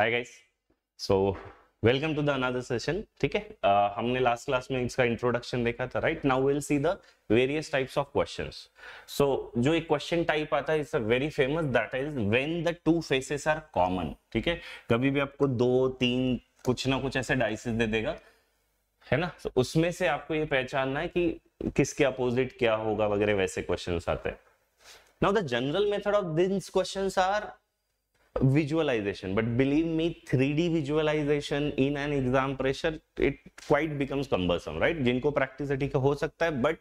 Hi guys so welcome to the another session ठीक है uh, हमने लास्ट क्लास में इसका इंट्रोडक्शन देखा था right now will see the various types of questions so जो एक क्वेश्चन टाइप आता है it's a very famous that is when the two faces are common ठीक है कभी भी आपको दो तीन कुछ ना कुछ ऐसे डाइसेस दे देगा है ना so, उसमें से आपको ये पहचानना है कि किसके अपोजिट क्या होगा वगैरह वैसे क्वेश्चंस आते हैं now the general method of this questions are visualization but believe me 3d visualization in an exam pressure it quite becomes cumbersome right जिनको practice है ठीक है हो सकता है but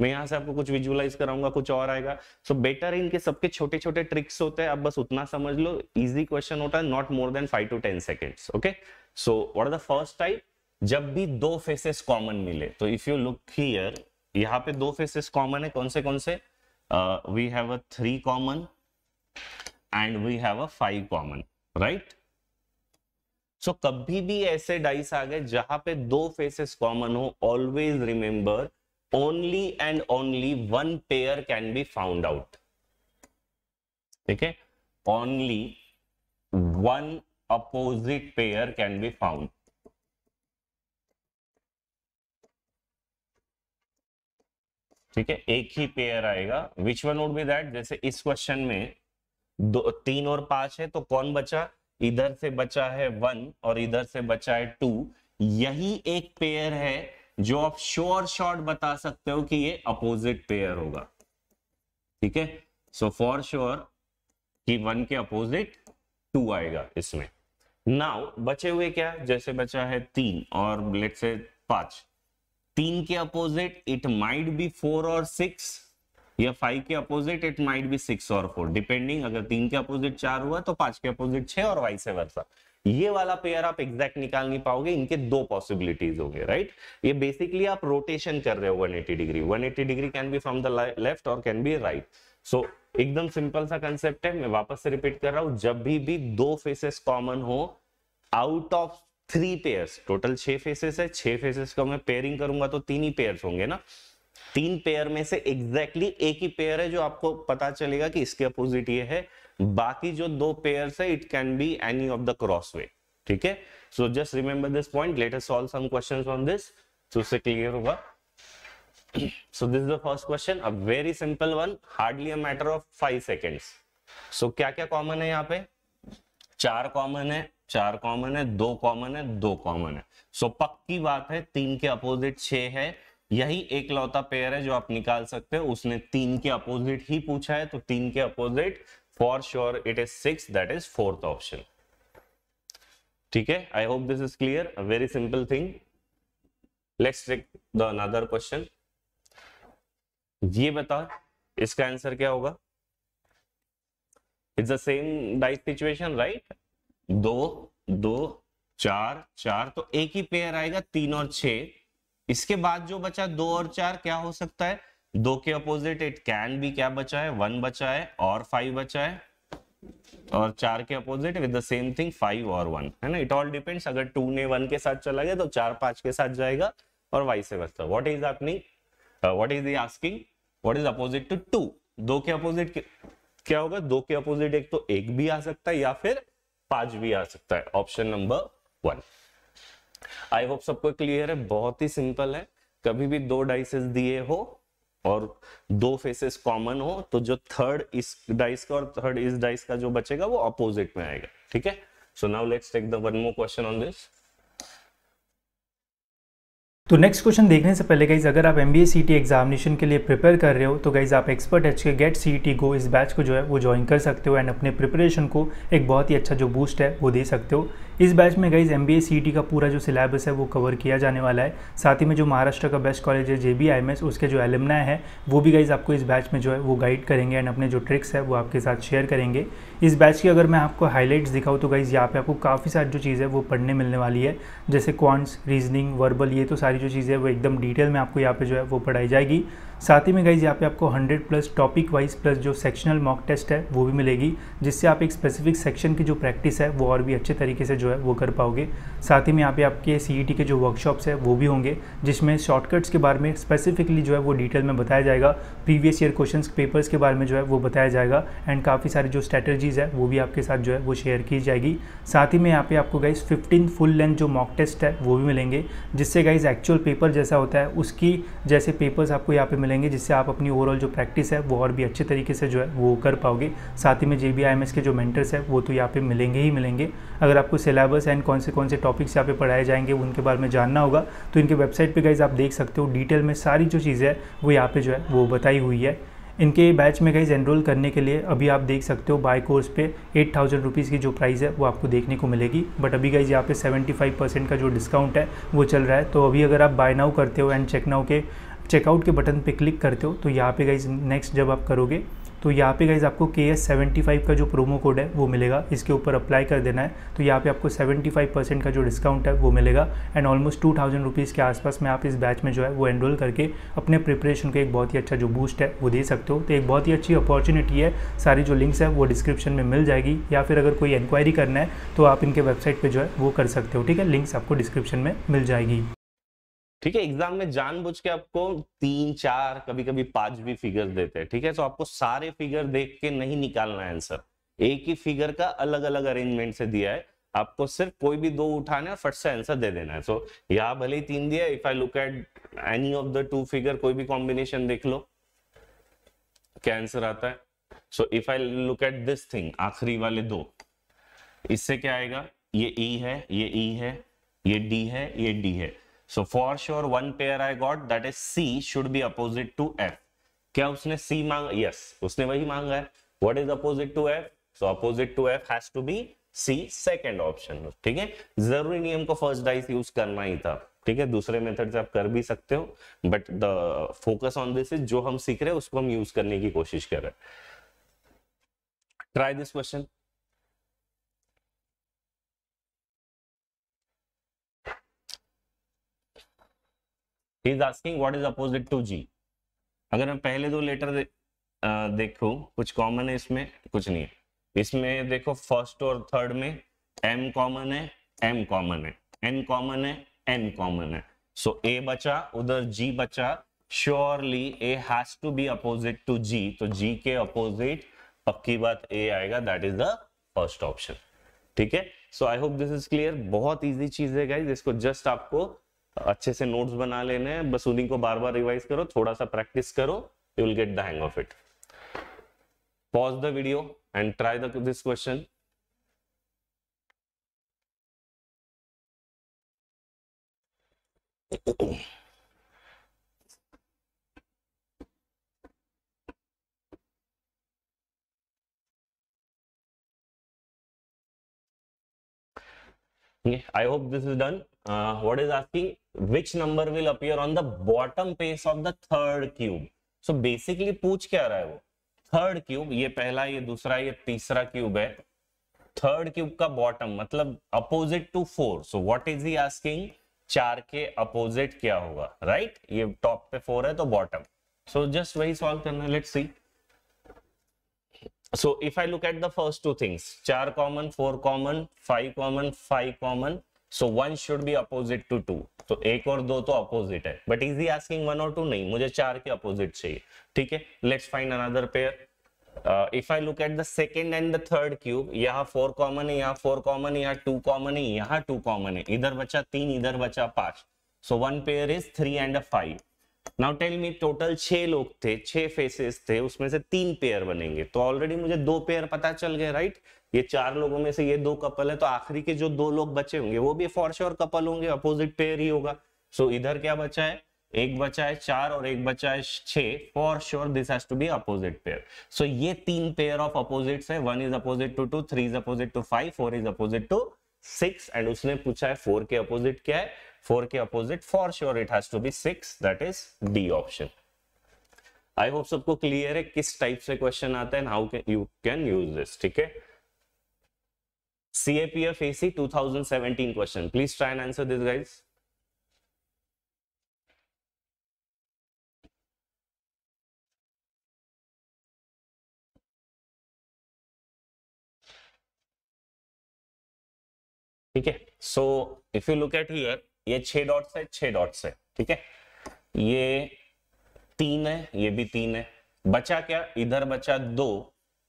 मैं यहाँ से आपको कुछ विजुअलाइज कराऊंगा कुछ और आएगा सो बेटर है इनके सबके छोटे छोटे ट्रिक्स होते हैं आप बस उतना समझ लो इजी क्वेश्चन होता है not more than five to ten seconds okay so what the first type जब भी दो फेसेस कॉमन मिले तो इफ यू लुक हियर यहाँ पे दो फेसेस कॉमन है कौन से कौन से we have a three common and we have a five common right so कभी भी ऐसे डाइस आ गए जहां पे दो फेसेस कॉमन हो always remember only and only one pair can be found out ठीक है only one opposite pair can be found ठीक है एक ही पेयर आएगा which one would be that जैसे इस क्वेश्चन में दो तीन और पांच है तो कौन बचा इधर से बचा है वन और इधर से बचा है टू यही एक पेयर है जो आप श्योर शॉर्ट बता सकते हो कि ये अपोजिट पेयर होगा ठीक है सो फॉर श्योर कि वन के अपोजिट टू आएगा इसमें नाउ बचे हुए क्या जैसे बचा है तीन और लेट से पांच तीन के opposite it might be four और सिक्स या फाइव के opposite it might be six और फोर डिपेंडिंग अगर तीन के अपोजिट चार हुआ तो पांच के अपोजिट छह और से वर्षा ये वाला पेयर आप एग्जैक्ट निकाल नहीं पाओगे इनके दो पॉसिबिलिटीज होंगे राइट ये बेसिकली आप रोटेशन कर रहे हो 180 degree 180 degree can be from the left और कैन बी राइट सो एकदम सिंपल सा कंसेप्ट है मैं वापस से रिपीट कर रहा हूं जब भी भी दो फेसेस कॉमन हो out of three pairs total छह फेसेस है छह फेसेस का मैं पेयरिंग करूंगा तो तीन ही पेयर्स होंगे ना तीन पेयर में से एग्जैक्टली exactly एक ही पेयर है जो आपको पता चलेगा कि इसके अपोजिट ये है बाकी जो दो पेयर है it can be any of the cross way ठीक है so just remember this point let solve some question on this तो उससे क्लियर होगा so this is the first question a very simple one hardly a matter of five seconds so क्या क्या common है यहाँ पे चार कॉमन है चार कॉमन है दो कॉमन है दो कॉमन है सो so, पक्की बात है तीन के अपोजिट छ है यही एक लौता पेयर है जो आप निकाल सकते हैं उसने तीन के अपोजिट ही पूछा है तो तीन के opposite for sure it is six that is fourth option ठीक है I hope this is clear a very simple thing let's take the another question ये बता इसका आंसर क्या होगा it's the same dice situation right दो दो चार चार तो एक ही पेयर आएगा तीन और छह इसके बाद जो बचा दो और चार क्या हो सकता है दो के अपोजिट इट कैन भी क्या बचा है वन बचा है और फाइव बचा है और चार के opposite with the same thing five और वन है ना इट ऑल डिपेंड्स अगर टू ने वन के साथ चला गया तो चार पांच के साथ जाएगा और वाई से बचता वॉट इज अपनी what is the asking what is opposite to two दो के अपोजिट क्या होगा दो के अपोजिट एक तो एक भी आ सकता है या फिर पांच भी आ सकता है option number one I hope सबको क्लियर है बहुत ही सिंपल है कभी भी दो डाइसेस दिए हो और दो फेसेस कॉमन हो तो जो थर्ड इस डाइस का और थर्ड इस डाइस का जो बचेगा वो अपोजिट में आएगा ठीक है so now let's take the one more question on this तो नेक्स्ट क्वेश्चन देखने से पहले गाइज अगर आप एम बी एग्जामिनेशन के लिए प्रिपेयर कर रहे हो तो गाइज आप expert H K gate C T go इस बैच को जो है वो ज्वाइन कर सकते हो एंड अपने प्रिपरेशन को एक बहुत ही अच्छा जो बूस्ट है वो दे सकते हो इस बैच में गाइज एम बी का पूरा जो सिलेबस है वो कवर किया जाने वाला है साथ ही में जो महाराष्ट्र का बेस्ट कॉलेज है जे बी एम एस उसके जो एलमना है वो भी गाइज आपको इस बैच में जो है वो गाइड करेंगे एंड अपने जो ट्रिक्स है वो आपके साथ शेयर करेंगे इस बैच की अगर मैं आपको हाईलाइट्स दिखाऊँ तो गाइज़ यहाँ पे आपको काफ़ी सारी जो चीज़ है वो पढ़ने मिलने वाली है जैसे क्वांट्स रीजनिंग वर्बल ये तो सारी जो चीज़ें वो एकदम डिटेल में आपको यहाँ पे जो है वो पढ़ाई जाएगी साथ ही में गाइज़ यहाँ पे आपको 100 प्लस टॉपिक वाइज प्लस जो सेक्शनल मॉक टेस्ट है वो भी मिलेगी जिससे आप एक स्पेसिफिक सेक्शन की जो प्रैक्टिस है वो और भी अच्छे तरीके से जो है वो कर पाओगे साथ ही में यहाँ पे आपके सी e के जो वर्कशॉप्स है वो भी होंगे जिसमें शॉर्टकट्स के बारे में स्पेसिफिकली जो है वो डिटेल में बताया जाएगा प्रीवियस ईयर क्वेश्चन पेपर्स के बारे में जो है वो बताया जाएगा एंड काफ़ी सारी जो स्ट्रैटेजीज़ है वो भी आपके साथ जो है वो शेयर की जाएगी साथ ही में यहाँ पे आपको गाइज 15 फुल लेंथ जो मॉक टेस्ट है वो भी मिलेंगे जिससे गाइज एक्चुअल पेपर जैसा होता है उसकी जैसे पेपर्स आपको यहाँ पे मिलेंगे जिससे आप अपनी ओवरऑल जो प्रैक्टिस है वो और भी अच्छे तरीके से जो है वो कर पाओगे साथ ही में जे बी के जो मेंटर्स है वो तो यहाँ पर मिलेंगे ही मिलेंगे अगर आपको सिलेबस एंड कौन से कौन से टॉपिक्स यहाँ पे पढ़ाए जाएंगे उनके बारे में जानना होगा तो इनके वेबसाइट पर गाइज आप देख सकते हो डिटेल में सारी जो चीज़ें हैं वो यहाँ पर जो है वो बताई आई हुई है इनके बैच में गाइज एनरोल करने के लिए अभी आप देख सकते हो बाय कोर्स पे एट थाउजेंड रुपीज़ की जो प्राइस है वो आपको देखने को मिलेगी बट अभी गाइज यहाँ पे सेवेंटी फाइव परसेंट का जो डिस्काउंट है वो चल रहा है तो अभी अगर आप बाय नाउ करते हो एंड चेक नाउ के चेकआउट के बटन पे क्लिक करते हो तो यहाँ पे गाइज नेक्स्ट जब आप करोगे तो यहाँ पे गाइज आपको के एस सेवेंटी फाइव का जो प्रोमो कोड है वो मिलेगा इसके ऊपर अप्लाई कर देना है तो यहाँ पे आपको सेवेंटी फाइव परसेंट का जो डिस्काउंट है वो मिलेगा and almost two thousand rupees के आसपास में आप इस बैच में जो है वो एनरोल करके अपने प्रिपरेशन को एक बहुत ही अच्छा जो बूस्ट है वो दे सकते हो तो एक बहुत ही अच्छी अपॉर्चुनिटी है सारी जो लिंक्स है वो डिस्क्रिप्शन में मिल जाएगी या फिर अगर कोई इंक्वायरी करना है तो आप इनके वेबसाइट पर जो है वो कर सकते हो ठीक है लिंक्स आपको डिस्क्रिप्शन में मिल जाएगी ठीक है एग्जाम में जानबूझ के आपको तीन चार कभी कभी पांच भी फिगर देते हैं ठीक है तो आपको सारे फिगर देख के नहीं निकालना है आंसर एक ही फिगर का अलग अलग अरेंजमेंट से दिया है आपको सिर्फ कोई भी दो उठाना और फट से आंसर दे देना है सो यहाँ भले ही तीन दिया if I look at any of the two figure कोई भी कॉम्बिनेशन देख लो क्या आंसर आता है so if I look at this thing आखिरी वाले दो इससे क्या आएगा ये ई e है ये ई e है ये डी है ये डी है so for sure one pair I got that is C should be opposite to F क्या उसने सी मांगा यस yes, उसने वही मांगा है what is opposite to F so opposite to F has to be C second option ठीक है जरूरी नियम को फर्स्ट डाइस यूज करना ही था ठीक है दूसरे मेथड से आप कर भी सकते हो but the focus on this is जो हम सीख रहे हैं उसको हम यूज करने की कोशिश कर रहे हैं try this question is asking what is opposite to G अगर मैं पहले दो लेटर दे, आ, देखो कुछ कॉमन है इसमें कुछ नहीं है इसमें देखो फर्स्ट और थर्ड में एम कॉमन है एम कॉमन है एन कॉमन है एन कॉमन है सो ए बचा उधर जी बचा surely A has to be opposite to G तो जी के अपोजिट पक्की बात ए आएगा that is the first option ठीक है so I hope this is clear बहुत इजी चीज है गाइज इसको जस्ट आपको अच्छे से नोट्स बना लेने हैं बस उन्हीं को बार बार रिवाइज करो थोड़ा सा प्रैक्टिस करो you will get the hang of it pause the video and try the this question I hope this is done. Uh, what is asking? Which number will appear on the bottom face of the third cube? So basically पूछ क्या रहा है वो third cube ये पहला ये दूसरा ये तीसरा क्यूब है थर्ड क्यूब का बॉटम मतलब opposite to four so what is he asking चार के अपोजिट क्या होगा राइट right? ये टॉप पे फोर है तो बॉटम सो so जस्ट वही सॉल्व करना let's see so if i look at the first two things char common four common five common five common so one should be opposite to two तो एक और दो तो opposite है but is asking one और two नहीं मुझे चार के अपोजिट चाहिए ठीक है let's find another pair if I look at the second and the third cube यहाँ फोर कॉमन है यहाँ फोर कॉमन है यहाँ टू कॉमन है यहाँ टू कॉमन है इधर बचा तीन इधर बचा पांच so one pair is three and five now tell me total छह लोग थे छह फेसेस थे उसमें से तीन पेयर बनेंगे तो ऑलरेडी मुझे दो पेयर पता चल गए राइट ये चार लोगों में से ये दो कपल है तो आखिरी के जो दो लोग बचे होंगे वो भी फॉर श्योर कपल होंगे अपोजिट पेयर ही होगा सो so, इधर क्या बचा है एक बचा है चार और एक बचा है छह for sure this has to be opposite pair so ये तीन पेयर ऑफ अपोजिट्स है one is opposite to two three is opposite to five four is opposite to six and उसने पूछा है फोर के अपोजिट क्या है 4 के opposite for sure it has be 6 that is D option I hope सबको क्लियर है किस टाइप से क्वेश्चन आता है how can you can use this ठीक है CAPF AC 2017 question please try and answer this guys ठीक है so if you look at your ये छह डॉट्स है छह डॉट्स है ठीक है ये तीन है ये भी तीन है बचा क्या इधर बचा दो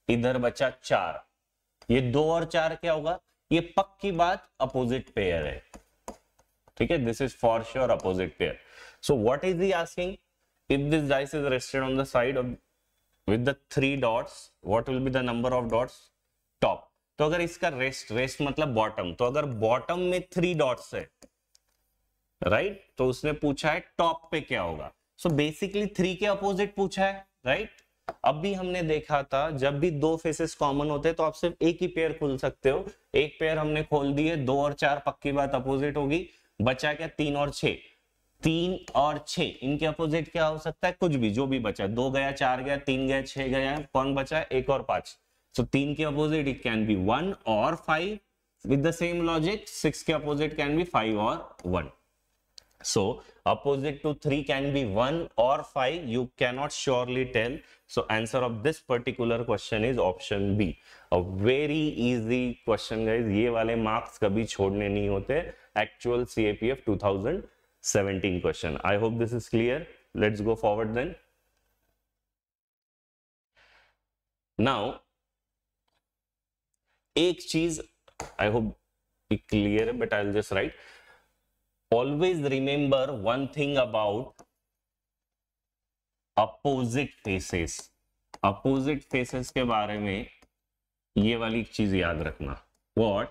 इधर बचा चार ये दो और चार क्या होगा ये पक्की बात अपोजिट पेयर है ठीक है this is for sure opposite pair so what is the asking if this dice is rested on the side of with the three dots what will be the number of dots top तो अगर इसका rest rest मतलब bottom तो अगर bottom में three dots है right right? तो उसने पूछा है टॉप पे क्या होगा सो बेसिकली थ्री के अपोजिट पूछा है राइट right? अब भी हमने देखा था जब भी दो फेसेस कॉमन होते हैं तो आप सिर्फ एक ही पेयर खोल सकते हो एक पेयर हमने खोल दिए दो और चार पक्की बात अपोजिट होगी बचा क्या तीन और छे तीन और छ इनके अपोजिट क्या हो सकता है कुछ भी जो भी बचा दो गया चार गया तीन गया छह गया कौन बचा एक और पांच सो so, तीन के opposite it can be one और five with the same logic six के अपोजिट कैन बी फाइव और one So opposite to 3 can be 1 or 5. You cannot surely tell. So answer of this particular question is option B. A very easy question guys. ye wale marks kabhi chhodne nahi hote Actual CAPF 2017 question. I hope this is clear. Let's go forward then. Now ek cheez i hope it clear but I will just write always remember one thing about opposite faces opposite faces के बारे में ये वाली चीज याद रखना what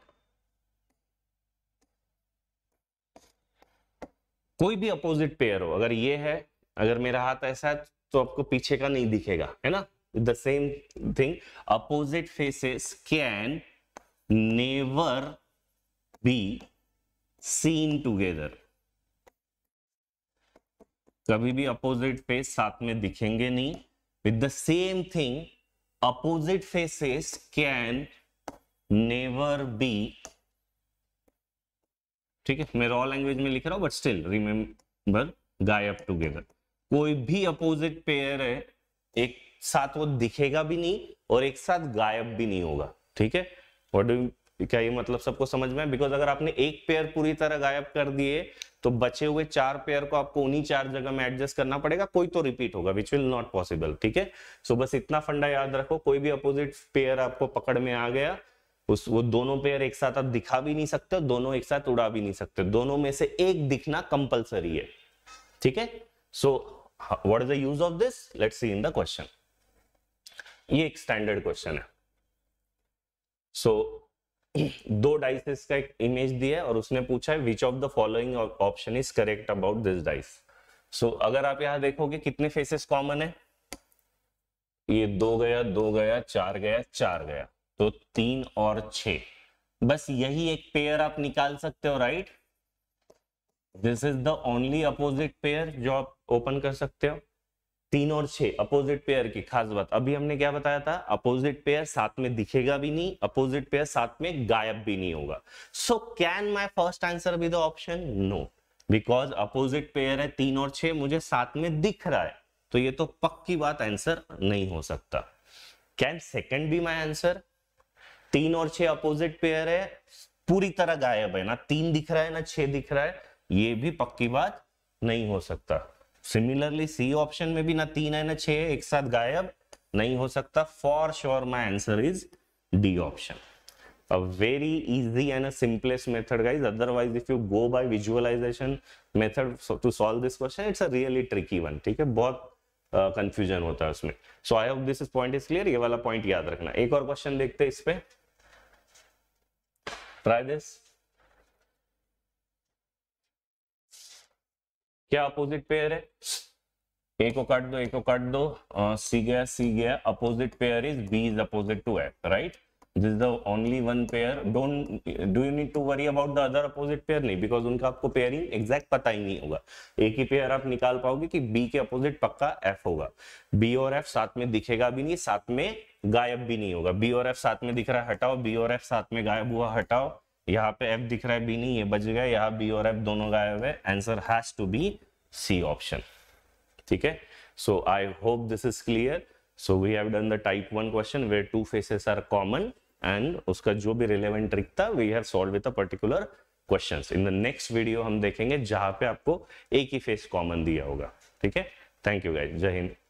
कोई भी अपोजिट पेयर हो अगर ये है अगर मेरा हाथ ऐसा है तो आपको पीछे का नहीं दिखेगा है ना the same thing opposite faces can never be seen together कभी भी अपोजिट फेस साथ में दिखेंगे नहीं with the same thing opposite faces can never be ठीक है मैं रॉ लैंग्वेज में लिख रहा हूं बट स्टिल रिमेंबर गायब टूगेदर कोई भी अपोजिट पेयर है एक साथ वो दिखेगा भी नहीं और एक साथ गायब भी नहीं होगा ठीक है वॉट डू क्या ये मतलब सबको समझ में बिकॉज अगर आपने एक पेयर पूरी तरह गायब कर दिए तो बचे हुए चार पेयर को आपको उन्हीं चार जगह में एडजस्ट करना पड़ेगा कोई तो रिपीट होगा विच विल नॉट पॉसिबल ठीक है सो बस इतना फंडा याद रखो कोई भी अपोजिट पेयर आपको पकड़ में आ गया उस वो दोनों पेयर एक साथ आप दिखा भी नहीं सकते दोनों एक साथ उड़ा भी नहीं सकते दोनों में से एक दिखना कंपल्सरी है ठीक है so what is the use of this let see in the question ये एक स्टैंडर्ड क्वेश्चन है सो so, दो डाइसेस का एक इमेज दिया है और उसने पूछा है which of the following option is correct about this dice so अगर आप यहां देखोगे कितने फेसेस कॉमन है ये दो गया दो गया चार गया चार गया तो तीन और छ बस यही एक पेयर आप निकाल सकते हो right this is the only opposite pair जो आप ओपन कर सकते हो तीन और छह अपोजिट पेयर की खास बात अभी हमने क्या बताया था अपोजिट पेयर साथ में दिखेगा भी नहीं अपोजिट पेयर साथ में गायब भी नहीं होगा so can my first answer be the option no because opposite pair है तीन और छह मुझे साथ में दिख रहा है तो ये तो पक्की बात आंसर नहीं हो सकता can second be my answer तीन और छह अपोजिट पेयर है पूरी तरह गायब है ना तीन दिख रहा है ना छह दिख रहा है ये भी पक्की बात नहीं हो सकता सिमिलरली सी ऑप्शन में भी ना तीन है ना छह है एक साथ गायब नहीं हो सकता for sure my answer is D option a very easy and a simplest method guys otherwise if you go by visualisation method to solve this question it's a really tricky one ठीक है बहुत confusion uh, होता है उसमें so I hope this is point is clear ये वाला point याद रखना एक और क्वेश्चन देखते हैं इस पे ट्राई दिस क्या अपोजिट पेयर है ए को काट दो ए को काट दो सी uh, गया सी गया opposite pair is B is opposite to F right this is the only one pair don't do you need to worry about the other opposite pair नहीं बिकॉज उनका आपको पेयरिंग एग्जैक्ट पता ही नहीं होगा एक ही पेयर आप निकाल पाओगे कि बी के अपोजिट पक्का एफ होगा बी और एफ साथ में दिखेगा भी नहीं साथ में गायब भी नहीं होगा बी और एफ साथ में दिख रहा है हटाओ बी और एफ साथ में गायब हुआ हटाओ यहाँ पे एफ दिख रहा है बी नहीं है बच गया यहाँ बी और एफ दोनों गाय हुए answer has to be C option ठीक है so I hope this is clear so we have done the type one question where two faces are common and उसका जो भी रिलेवेंट ट्रिक था we have solve with a particular question in the next video हम देखेंगे जहां पे आपको एक ही फेस कॉमन दिया होगा ठीक है थैंक यू गाइज जय हिंद